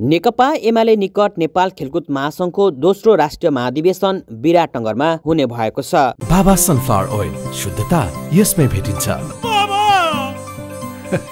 नेकपा एमाले निकट नेपाल खेलकुद महासङ्घको दोस्रो राष्ट्रिय महाधिवेशन विराटनगरमा हुने भएको छ बाबा सनफ्लावर ओइल शुद्धता यसमै भेटिन्छ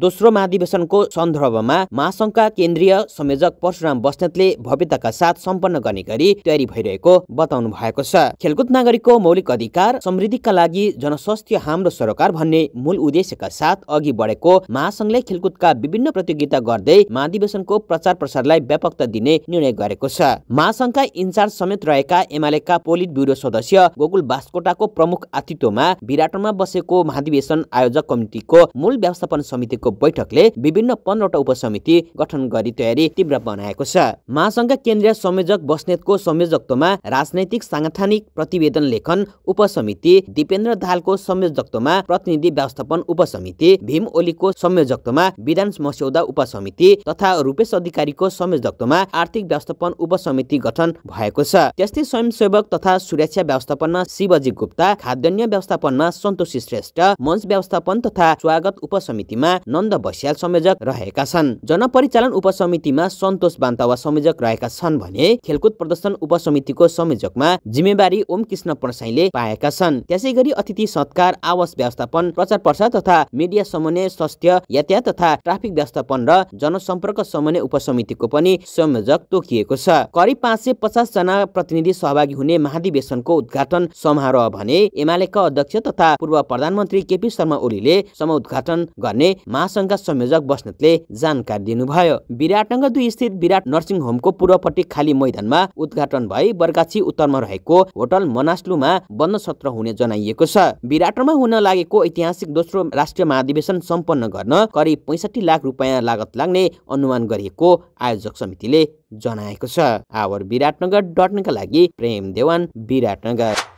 दोस्रो महाधिवेशनको सन्दर्भमा महासङ्घका केन्द्रीय संयोजक परशुराम बस्नेतले भव्यताका साथ सम्पन्न गर्ने गरी तयारी भइरहेको बताउनु भएको छ खेलकुद नागरिकको मौलिक अधिकार समृद्धिका लागि जनस्वास्थ्य हाम्रो सरकार भन्ने मूल उद्देश्यका साथ अघि बढेको महासङ्घले खेलकुदका विभिन्न प्रतियोगिता गर्दै महाधिवेशनको प्रचार प्रसारलाई व्यापकता दिने निर्णय गरेको छ महासङ्घका इन्चार्ज समेत रहेका एमालेका पोलिट ब्युरो सदस्य गोकुल बास्कोटाको प्रमुख आतिथ्यमा विराटमा बसेको महाधिवेशन आयोजक कमिटिको मूल व्यवस्थापन समितिको बैठकले विभिन्न पन्ध्रवटा उपसमिति गठन गरी तयारी तीव्र बनाएको छ महासंघ केन्द्रीय संयोजक बस्नेतको संयोजकत्वमा राजनैतिक साङ्गठनिक प्रतिवेदन लेखन उपसमिति दिपेन्द्र दाहालको संयोजकत्वमा प्रतिनिधि व्यवस्थापन उपसमिति भीम ओलीको संयोजकत्वमा विधान मस्यौदा उपसमिति तथा रूपेश अधिकारीको संयोजकत्वमा आर्थिक व्यवस्थापन उपसमिति गठन भएको छ त्यस्तै स्वयंसेवक तथा सुरक्षा व्यवस्थापनमा शिवजी गुप्ता खाद्यान्न व्यवस्थापनमा सन्तोषी श्रेष्ठ मञ्च व्यवस्थापन तथा स्वागत संस्थागत उपसमितिमा नन्द बस्याल संयोजक रहेका छन् जनपरिचालन उपसमितिमा सन्तोष बान्तावा संयोजक रहेका छन् भने खेलकुद प्रदर्शन उपसमितिको संयोजकमा जिम्मेवारी ओम कृष्ण प्रसाईले पाएका छन् त्यसै गरी अतिथि सत्कार आवास व्यवस्थापन प्रचार प्रसार तथा मिडिया समन्वय स्वास्थ्य यातायात तथा ट्राफिक व्यवस्थापन र जनसम्पर्क समन्वय उपसमितिको पनि संयोजक तोकिएको छ करिब पाँच सय पचास जना प्रतिनिधि सहभागी हुने महाधिवेशनको उद्घाटन समारोह भने एमालेका अध्यक्ष तथा पूर्व प्रधानमन्त्री केपी शर्मा ओलीले समाउ उद्घाटन गर्ने महासङ्घका संयोजक बस्नेतले जानकारी दिनुभयो विराटनगर दुई स्थित विराट नर्सिङ होमको पूर्वपट्टि खाली मैदानमा उद्घाटन भई बर्गाछी उत्तरमा रहेको होटल मनास्लुमा बन्द सत्र हुने जनाइएको छ विराटमा हुन लागेको ऐतिहासिक दोस्रो राष्ट्रिय महाधिवेशन सम्पन्न गर्न करिब पैसठी लाख रुपियाँ लागत लाग्ने अनुमान गरिएको आयोजक समितिले जनाएको छ आवर विराटनगर डटनका लागि प्रेम देवान विराटनगर